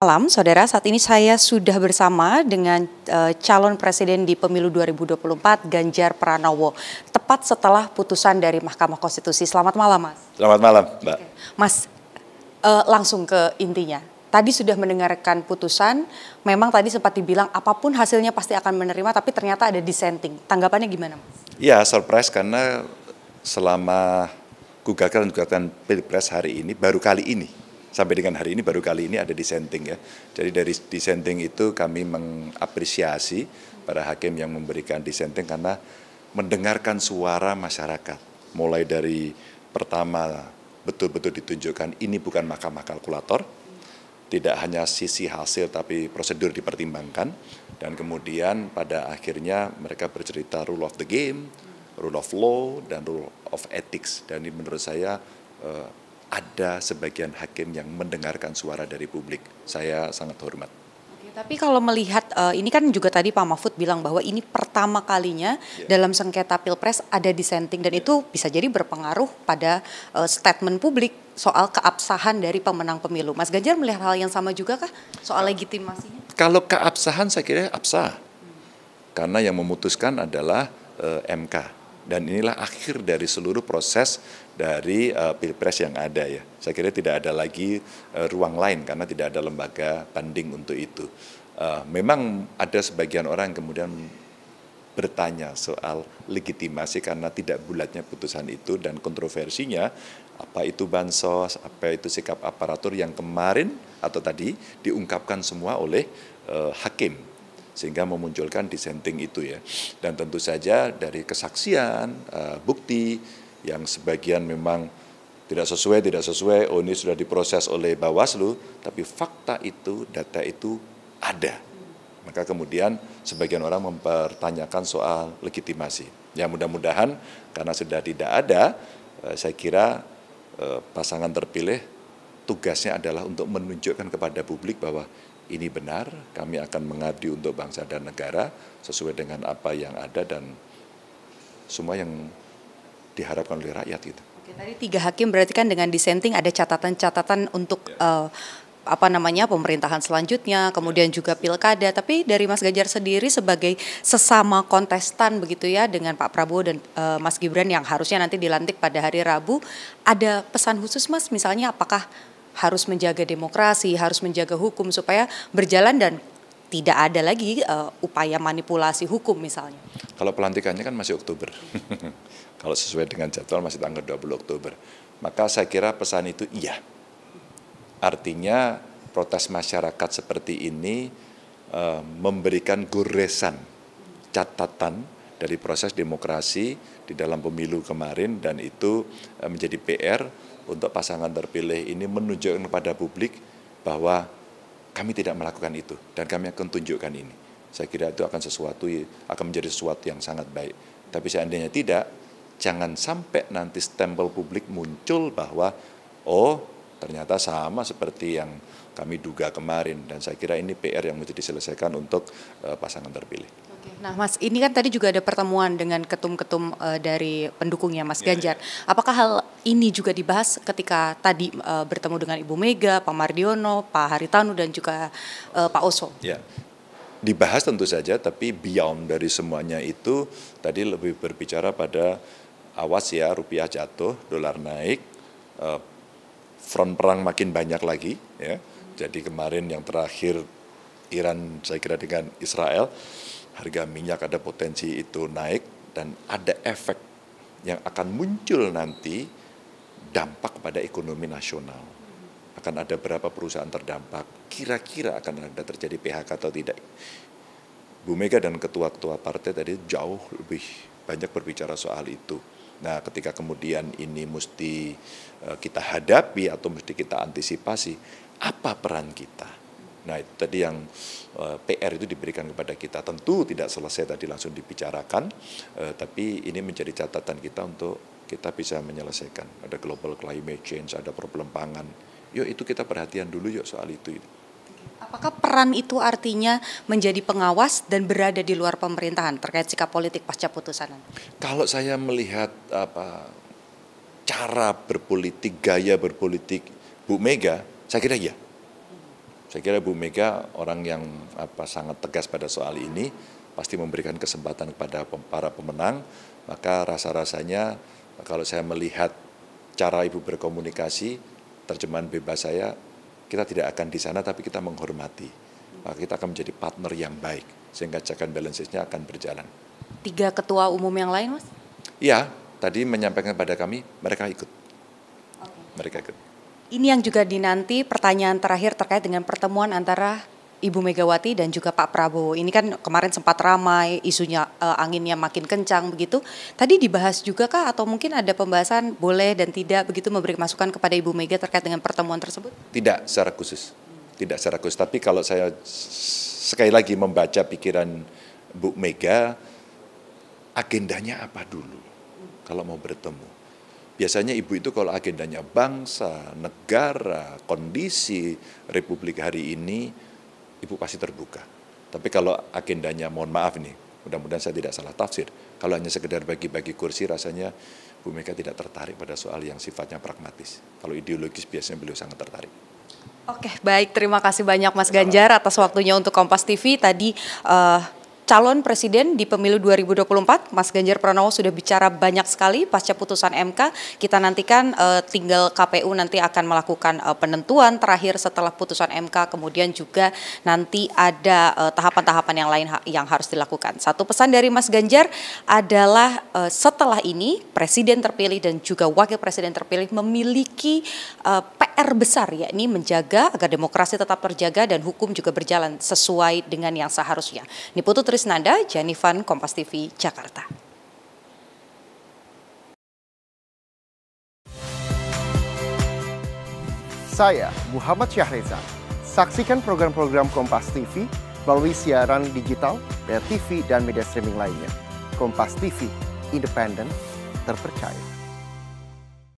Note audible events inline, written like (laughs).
Malam, saudara. Saat ini saya sudah bersama dengan uh, calon presiden di pemilu 2024, Ganjar Pranowo. Tepat setelah putusan dari Mahkamah Konstitusi. Selamat malam, Mas. Selamat malam, Mbak. Mas, uh, langsung ke intinya. Tadi sudah mendengarkan putusan. Memang tadi sempat dibilang apapun hasilnya pasti akan menerima, tapi ternyata ada dissenting. Tanggapannya gimana, Mas? Ya, surprise karena selama gugatan-gugatan pilpres hari ini baru kali ini sampai dengan hari ini baru kali ini ada dissenting ya. Jadi dari dissenting itu kami mengapresiasi para hakim yang memberikan dissenting karena mendengarkan suara masyarakat. Mulai dari pertama betul-betul ditunjukkan ini bukan mahkamah kalkulator, tidak hanya sisi hasil tapi prosedur dipertimbangkan dan kemudian pada akhirnya mereka bercerita rule of the game, rule of law dan rule of ethics dan ini menurut saya eh, ada sebagian hakim yang mendengarkan suara dari publik. Saya sangat hormat. tapi kalau melihat uh, ini kan juga tadi Pak Mahfud bilang bahwa ini pertama kalinya yeah. dalam sengketa pilpres ada dissenting dan yeah. itu bisa jadi berpengaruh pada uh, statement publik soal keabsahan dari pemenang pemilu. Mas Ganjar melihat hal yang sama juga kah soal legitimasinya? Kalau keabsahan saya kira absah. Hmm. Karena yang memutuskan adalah uh, eh, MK dan inilah akhir dari seluruh proses dari uh, pilpres yang ada ya. Saya kira tidak ada lagi uh, ruang lain karena tidak ada lembaga banding untuk itu. Uh, memang ada sebagian orang kemudian bertanya soal legitimasi karena tidak bulatnya putusan itu dan kontroversinya apa itu bansos, apa itu sikap aparatur yang kemarin atau tadi diungkapkan semua oleh uh, hakim sehingga memunculkan dissenting itu ya. Dan tentu saja dari kesaksian, eh, bukti yang sebagian memang tidak sesuai, tidak sesuai, oh ini sudah diproses oleh Bawaslu, tapi fakta itu, data itu ada. Maka kemudian sebagian orang mempertanyakan soal legitimasi. Ya mudah-mudahan karena sudah tidak ada, eh, saya kira eh, pasangan terpilih tugasnya adalah untuk menunjukkan kepada publik bahwa ini benar, kami akan mengabdi untuk bangsa dan negara sesuai dengan apa yang ada dan semua yang diharapkan oleh rakyat gitu. tadi tiga hakim berarti kan dengan dissenting ada catatan-catatan untuk ya. uh, apa namanya pemerintahan selanjutnya, kemudian juga pilkada. Tapi dari Mas Ganjar sendiri sebagai sesama kontestan begitu ya dengan Pak Prabowo dan e, Mas Gibran yang harusnya nanti dilantik pada hari Rabu, ada pesan khusus Mas misalnya apakah harus menjaga demokrasi, harus menjaga hukum supaya berjalan dan tidak ada lagi uh, upaya manipulasi hukum misalnya. Kalau pelantikannya kan masih Oktober. (laughs) Kalau sesuai dengan jadwal masih tanggal 20 Oktober. Maka saya kira pesan itu iya. Artinya protes masyarakat seperti ini uh, memberikan goresan catatan dari proses demokrasi di dalam pemilu kemarin dan itu uh, menjadi PR untuk pasangan terpilih ini menunjukkan kepada publik bahwa kami tidak melakukan itu dan kami akan tunjukkan ini. Saya kira itu akan sesuatu akan menjadi sesuatu yang sangat baik. Tapi seandainya tidak, jangan sampai nanti stempel publik muncul bahwa oh ternyata sama seperti yang kami duga kemarin dan saya kira ini PR yang mesti diselesaikan untuk uh, pasangan terpilih. Oke. Nah, Mas, ini kan tadi juga ada pertemuan dengan ketum-ketum uh, dari pendukungnya Mas iya, iya. Ganjar. Ya. Apakah hal ini juga dibahas ketika tadi uh, bertemu dengan Ibu Mega, Pak Mardiono, Pak Haritanu dan juga uh, Pak Oso? Ya. Dibahas tentu saja, tapi beyond dari semuanya itu tadi lebih berbicara pada awas ya rupiah jatuh, dolar naik, front perang makin banyak lagi. Ya. Jadi kemarin yang terakhir Iran saya kira dengan Israel, harga minyak ada potensi itu naik dan ada efek yang akan muncul nanti dampak pada ekonomi nasional akan ada berapa perusahaan terdampak, kira-kira akan ada terjadi PHK atau tidak. Bu Mega dan ketua-ketua partai tadi jauh lebih banyak berbicara soal itu. Nah, ketika kemudian ini mesti eh, kita hadapi atau mesti kita antisipasi, apa peran kita? Nah, itu tadi yang eh, PR itu diberikan kepada kita. Tentu tidak selesai tadi langsung dibicarakan, eh, tapi ini menjadi catatan kita untuk kita bisa menyelesaikan. Ada global climate change, ada problem pangan. Yuk itu kita perhatian dulu yuk soal itu apakah peran itu artinya menjadi pengawas dan berada di luar pemerintahan terkait sikap politik pasca putusan? Kalau saya melihat apa cara berpolitik, gaya berpolitik Bu Mega, saya kira iya. Saya kira Bu Mega orang yang apa sangat tegas pada soal ini, pasti memberikan kesempatan kepada para pemenang, maka rasa-rasanya kalau saya melihat cara Ibu berkomunikasi, terjemahan bebas saya kita tidak akan di sana tapi kita menghormati. Maka kita akan menjadi partner yang baik sehingga check and balancesnya akan berjalan. Tiga ketua umum yang lain, Mas? Iya, tadi menyampaikan kepada kami mereka ikut. Okay. Mereka ikut. Ini yang juga dinanti pertanyaan terakhir terkait dengan pertemuan antara Ibu Megawati dan juga Pak Prabowo. Ini kan kemarin sempat ramai isunya uh, anginnya makin kencang begitu. Tadi dibahas juga kah atau mungkin ada pembahasan boleh dan tidak begitu memberi masukan kepada Ibu Mega terkait dengan pertemuan tersebut? Tidak secara khusus. Tidak secara khusus, tapi kalau saya sekali lagi membaca pikiran Bu Mega agendanya apa dulu kalau mau bertemu. Biasanya ibu itu kalau agendanya bangsa, negara, kondisi Republik hari ini Ibu pasti terbuka. Tapi kalau agendanya, mohon maaf nih, mudah-mudahan saya tidak salah tafsir. Kalau hanya sekedar bagi-bagi kursi, rasanya Bu Mega tidak tertarik pada soal yang sifatnya pragmatis. Kalau ideologis biasanya beliau sangat tertarik. Oke, baik. Terima kasih banyak Mas Ganjar atas waktunya untuk Kompas TV. Tadi uh, calon presiden di pemilu 2024. Mas Ganjar Pranowo sudah bicara banyak sekali pasca putusan MK. Kita nantikan uh, tinggal KPU nanti akan melakukan uh, penentuan terakhir setelah putusan MK. Kemudian juga nanti ada eh, tahapan-tahapan uh, yang lain ha yang harus dilakukan. Satu pesan dari Mas Ganjar adalah uh, setelah ini presiden terpilih dan juga wakil presiden terpilih memiliki uh, PR besar yakni menjaga agar demokrasi tetap terjaga dan hukum juga berjalan sesuai dengan yang seharusnya. Niputu Tris Krisnanda, Janifan, Kompas TV, Jakarta. Saya Muhammad Syahreza. Saksikan program-program Kompas TV melalui siaran digital, TV, dan media streaming lainnya. Kompas TV, independen, terpercaya.